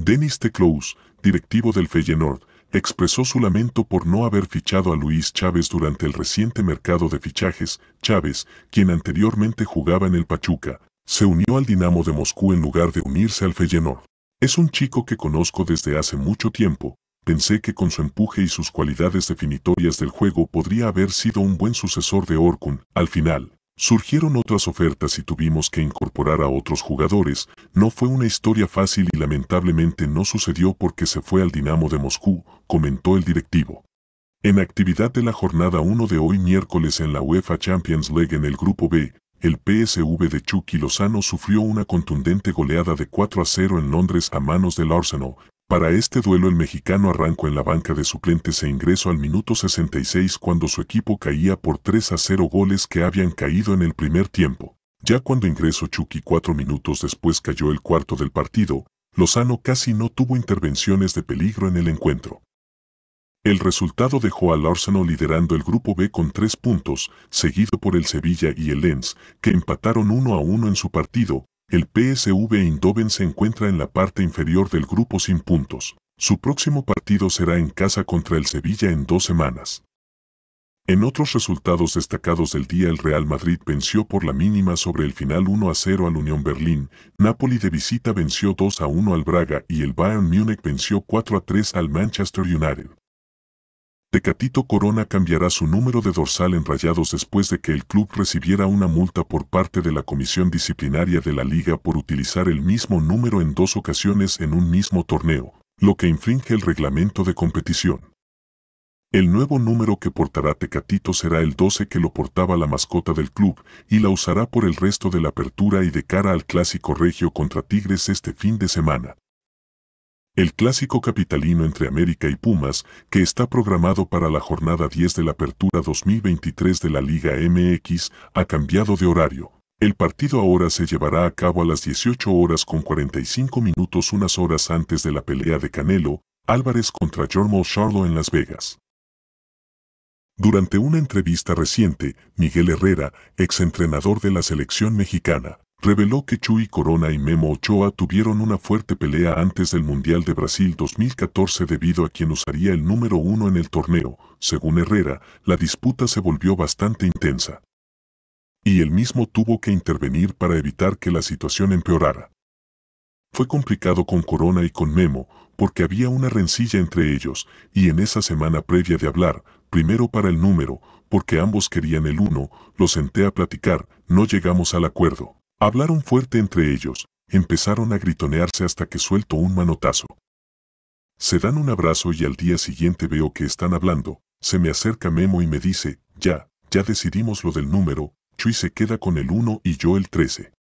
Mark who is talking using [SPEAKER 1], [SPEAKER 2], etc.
[SPEAKER 1] Denis Claus directivo del Feyenoord, expresó su lamento por no haber fichado a Luis Chávez durante el reciente mercado de fichajes. Chávez, quien anteriormente jugaba en el Pachuca, se unió al Dinamo de Moscú en lugar de unirse al Feyenoord. Es un chico que conozco desde hace mucho tiempo. Pensé que con su empuje y sus cualidades definitorias del juego podría haber sido un buen sucesor de Orkun. Al final, Surgieron otras ofertas y tuvimos que incorporar a otros jugadores, no fue una historia fácil y lamentablemente no sucedió porque se fue al Dinamo de Moscú, comentó el directivo. En actividad de la jornada 1 de hoy miércoles en la UEFA Champions League en el Grupo B, el PSV de Chucky Lozano sufrió una contundente goleada de 4 a 0 en Londres a manos del Arsenal, para este duelo el mexicano arrancó en la banca de suplentes e ingresó al minuto 66 cuando su equipo caía por 3 a 0 goles que habían caído en el primer tiempo. Ya cuando ingresó Chucky cuatro minutos después cayó el cuarto del partido, Lozano casi no tuvo intervenciones de peligro en el encuentro. El resultado dejó al Arsenal liderando el grupo B con tres puntos, seguido por el Sevilla y el Lens, que empataron 1 a 1 en su partido, el PSV Eindhoven se encuentra en la parte inferior del grupo sin puntos. Su próximo partido será en casa contra el Sevilla en dos semanas. En otros resultados destacados del día el Real Madrid venció por la mínima sobre el final 1 a 0 al Unión Berlín, Napoli de visita venció 2 a 1 al Braga y el Bayern Múnich venció 4 a 3 al Manchester United. Tecatito Corona cambiará su número de dorsal en rayados después de que el club recibiera una multa por parte de la comisión disciplinaria de la liga por utilizar el mismo número en dos ocasiones en un mismo torneo, lo que infringe el reglamento de competición. El nuevo número que portará Tecatito será el 12 que lo portaba la mascota del club y la usará por el resto de la apertura y de cara al clásico regio contra Tigres este fin de semana el clásico capitalino entre América y Pumas, que está programado para la jornada 10 de la apertura 2023 de la Liga MX, ha cambiado de horario. El partido ahora se llevará a cabo a las 18 horas con 45 minutos unas horas antes de la pelea de Canelo, Álvarez contra Jormo Charlo en Las Vegas. Durante una entrevista reciente, Miguel Herrera, exentrenador de la selección mexicana, reveló que Chuy Corona y Memo Ochoa tuvieron una fuerte pelea antes del Mundial de Brasil 2014 debido a quien usaría el número uno en el torneo. Según Herrera, la disputa se volvió bastante intensa. Y él mismo tuvo que intervenir para evitar que la situación empeorara. Fue complicado con Corona y con Memo, porque había una rencilla entre ellos, y en esa semana previa de hablar, primero para el número, porque ambos querían el uno, lo senté a platicar, no llegamos al acuerdo. Hablaron fuerte entre ellos, empezaron a gritonearse hasta que suelto un manotazo. Se dan un abrazo y al día siguiente veo que están hablando, se me acerca Memo y me dice, ya, ya decidimos lo del número, Chuy se queda con el 1 y yo el 13.